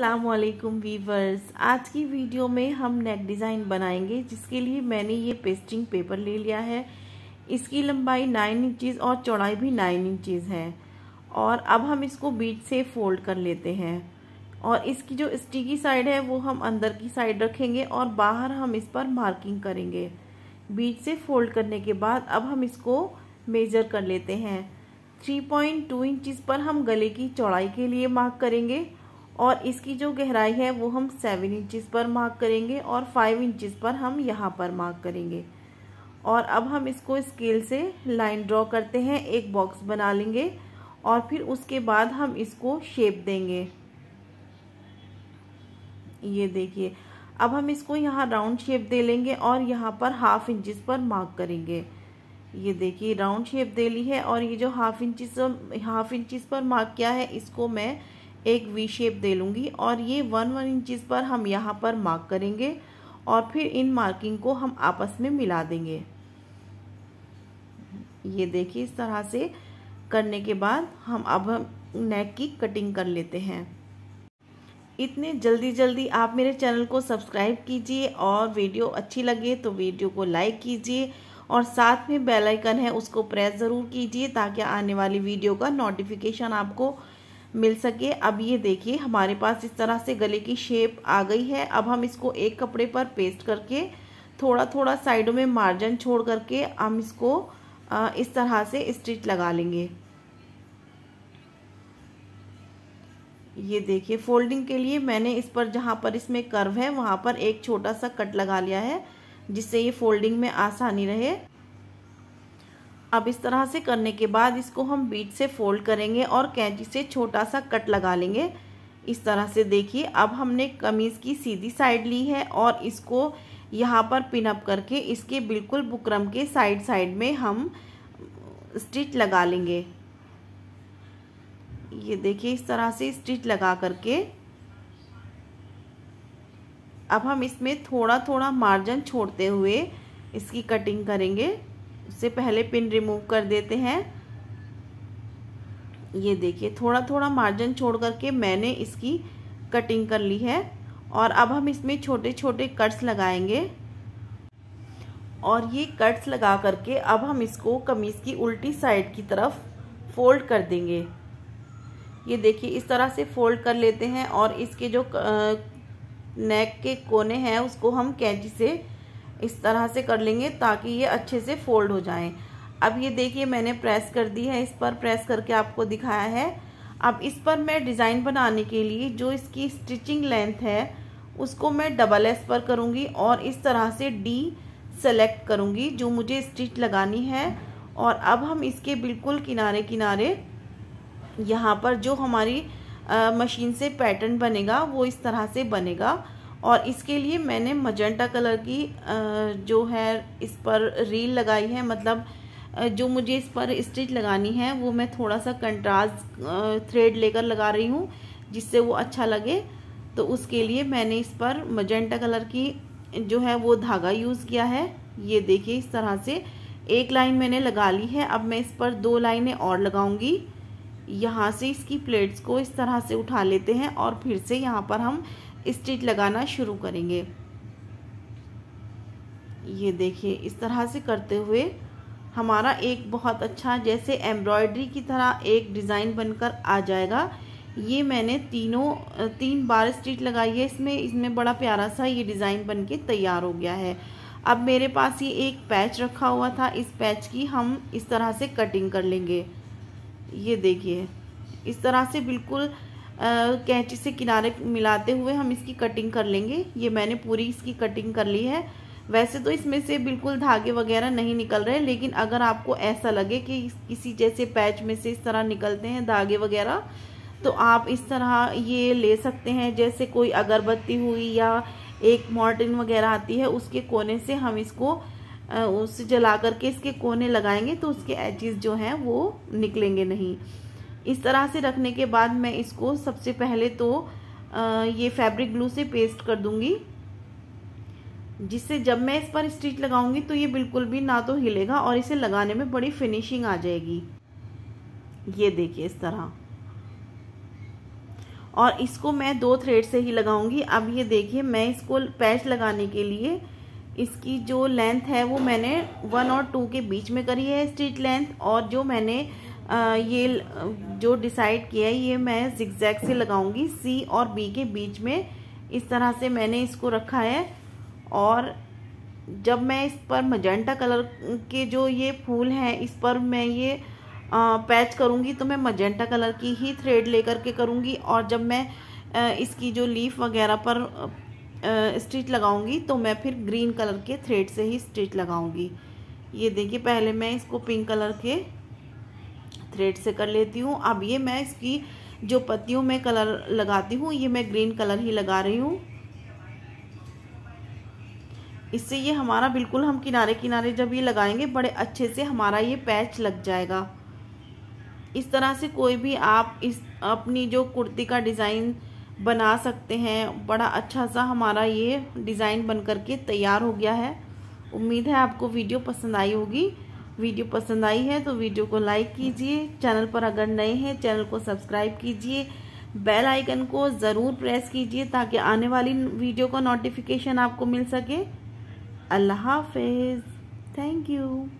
अल्लाम वीवर्स आज की वीडियो में हम नेक डिज़ाइन बनाएंगे जिसके लिए मैंने ये पेस्टिंग पेपर ले लिया है इसकी लंबाई नाइन इंचज़ और चौड़ाई भी नाइन इंचज़ है और अब हम इसको बीच से फोल्ड कर लेते हैं और इसकी जो स्टिकी साइड है वो हम अंदर की साइड रखेंगे और बाहर हम इस पर मार्किंग करेंगे बीच से फोल्ड करने के बाद अब हम इसको मेज़र कर लेते हैं 3.2 पॉइंट पर हम गले की चौड़ाई के लिए मार्क करेंगे और इसकी जो गहराई है वो हम सेवन इंचज़ पर मार्क करेंगे और फाइव इंचिस पर हम यहाँ पर मार्क करेंगे और अब हम इसको स्केल से लाइन ड्रॉ करते हैं एक बॉक्स बना लेंगे और फिर उसके बाद हम इसको शेप देंगे ये देखिए अब हम इसको यहाँ राउंड शेप दे लेंगे और यहाँ पर हाफ इंचिस पर मार्क करेंगे ये देखिए राउंड शेप दे ली है और ये जो हाफ इंचिस हाफ इंचिस पर मार्क किया है इसको मैं एक वी शेप दे लूँगी और ये वन वन इंचज़ पर हम यहाँ पर मार्क करेंगे और फिर इन मार्किंग को हम आपस में मिला देंगे ये देखिए इस तरह से करने के बाद हम अब नेक की कटिंग कर लेते हैं इतने जल्दी जल्दी आप मेरे चैनल को सब्सक्राइब कीजिए और वीडियो अच्छी लगे तो वीडियो को लाइक कीजिए और साथ में बेल आइकन है उसको प्रेस ज़रूर कीजिए ताकि आने वाली वीडियो का नोटिफिकेशन आपको मिल सके अब ये देखिए हमारे पास इस तरह से गले की शेप आ गई है अब हम इसको एक कपड़े पर पेस्ट करके थोड़ा थोड़ा साइडों में मार्जिन छोड़ करके हम इसको इस तरह से स्टिच लगा लेंगे ये देखिए फोल्डिंग के लिए मैंने इस पर जहाँ पर इसमें कर्व है वहाँ पर एक छोटा सा कट लगा लिया है जिससे ये फोल्डिंग में आसानी रहे अब इस तरह से करने के बाद इसको हम बीट से फोल्ड करेंगे और कैंची से छोटा सा कट लगा लेंगे इस तरह से देखिए अब हमने कमीज़ की सीधी साइड ली है और इसको यहाँ पर पिनअप करके इसके बिल्कुल बुकरम के साइड साइड में हम स्टिच लगा लेंगे ये देखिए इस तरह से स्टिच लगा करके अब हम इसमें थोड़ा थोड़ा मार्जिन छोड़ते हुए इसकी कटिंग करेंगे से पहले पिन रिमूव कर देते हैं ये देखिए थोड़ा थोड़ा मार्जिन छोड़ करके मैंने इसकी कटिंग कर ली है और अब हम इसमें छोटे छोटे कट्स लगाएंगे और ये कट्स लगा करके अब हम इसको कमीज़ की उल्टी साइड की तरफ फोल्ड कर देंगे ये देखिए इस तरह से फोल्ड कर लेते हैं और इसके जो नेक के कोने हैं उसको हम कैंची से इस तरह से कर लेंगे ताकि ये अच्छे से फोल्ड हो जाए अब ये देखिए मैंने प्रेस कर दी है इस पर प्रेस करके आपको दिखाया है अब इस पर मैं डिज़ाइन बनाने के लिए जो इसकी स्टिचिंग लेंथ है उसको मैं डबल एस पर करूँगी और इस तरह से डी सेलेक्ट करूँगी जो मुझे स्टिच लगानी है और अब हम इसके बिल्कुल किनारे किनारे यहाँ पर जो हमारी आ, मशीन से पैटर्न बनेगा वो इस तरह से बनेगा और इसके लिए मैंने मजेंटा कलर की जो है इस पर रील लगाई है मतलब जो मुझे इस पर स्टिच लगानी है वो मैं थोड़ा सा कंट्रास्ट थ्रेड लेकर लगा रही हूँ जिससे वो अच्छा लगे तो उसके लिए मैंने इस पर मजेंटा कलर की जो है वो धागा यूज़ किया है ये देखिए इस तरह से एक लाइन मैंने लगा ली है अब मैं इस पर दो लाइनें और लगाऊंगी यहाँ से इसकी प्लेट्स को इस तरह से उठा लेते हैं और फिर से यहाँ पर हम स्टिच लगाना शुरू करेंगे ये देखिए इस तरह से करते हुए हमारा एक बहुत अच्छा जैसे एम्ब्रॉयडरी की तरह एक डिज़ाइन बनकर आ जाएगा ये मैंने तीनों तीन बार स्टिच लगाई है इसमें इसमें बड़ा प्यारा सा ये डिज़ाइन बन के तैयार हो गया है अब मेरे पास ये एक पैच रखा हुआ था इस पैच की हम इस तरह से कटिंग कर लेंगे ये देखिए इस तरह से बिल्कुल कैंची से किनारे मिलाते हुए हम इसकी कटिंग कर लेंगे ये मैंने पूरी इसकी कटिंग कर ली है वैसे तो इसमें से बिल्कुल धागे वगैरह नहीं निकल रहे लेकिन अगर आपको ऐसा लगे कि किसी जैसे पैच में से इस तरह निकलते हैं धागे वगैरह तो आप इस तरह ये ले सकते हैं जैसे कोई अगरबत्ती हुई या एक मॉर्टिन वगैरह आती है उसके कोने से हम इसको उस जला करके इसके कोने लगाएंगे तो उसके एचिस जो हैं वो निकलेंगे नहीं इस तरह से रखने के बाद मैं इसको सबसे पहले तो ये फैब्रिक ग्लू से पेस्ट कर दूंगी जिससे जब मैं इस पर स्टिच लगाऊंगी तो ये बिल्कुल भी ना तो हिलेगा और इसे लगाने में बड़ी फिनिशिंग आ जाएगी ये देखिए इस तरह और इसको मैं दो थ्रेड से ही लगाऊंगी अब ये देखिए मैं इसको पैच लगाने के लिए इसकी जो लेंथ है वो मैंने वन और टू के बीच में करी है स्टिच लेंथ और जो मैंने ये जो डिसाइड किया है ये मैं जिक्जैक से लगाऊंगी सी और बी के बीच में इस तरह से मैंने इसको रखा है और जब मैं इस पर मजेंटा कलर के जो ये फूल हैं इस पर मैं ये पैच करूँगी तो मैं मजेंटा कलर की ही थ्रेड लेकर के करूँगी और जब मैं इसकी जो लीफ वगैरह पर स्टिच लगाऊंगी तो मैं फिर ग्रीन कलर के थ्रेड से ही स्टिच लगाऊंगी ये देखिए पहले मैं इसको पिंक कलर के थ्रेड से कर लेती हूँ अब ये मैं इसकी जो पत्तियों में कलर लगाती हूँ ये मैं ग्रीन कलर ही लगा रही हूँ इससे ये हमारा बिल्कुल हम किनारे किनारे जब ये लगाएंगे बड़े अच्छे से हमारा ये पैच लग जाएगा इस तरह से कोई भी आप इस अपनी जो कुर्ती का डिज़ाइन बना सकते हैं बड़ा अच्छा सा हमारा ये डिज़ाइन बन करके तैयार हो गया है उम्मीद है आपको वीडियो पसंद आई होगी वीडियो पसंद आई है तो वीडियो को लाइक कीजिए चैनल पर अगर नए हैं चैनल को सब्सक्राइब कीजिए बेल आइकन को ज़रूर प्रेस कीजिए ताकि आने वाली वीडियो का नोटिफिकेशन आपको मिल सके अल्लाह हाफिज़ थैंक यू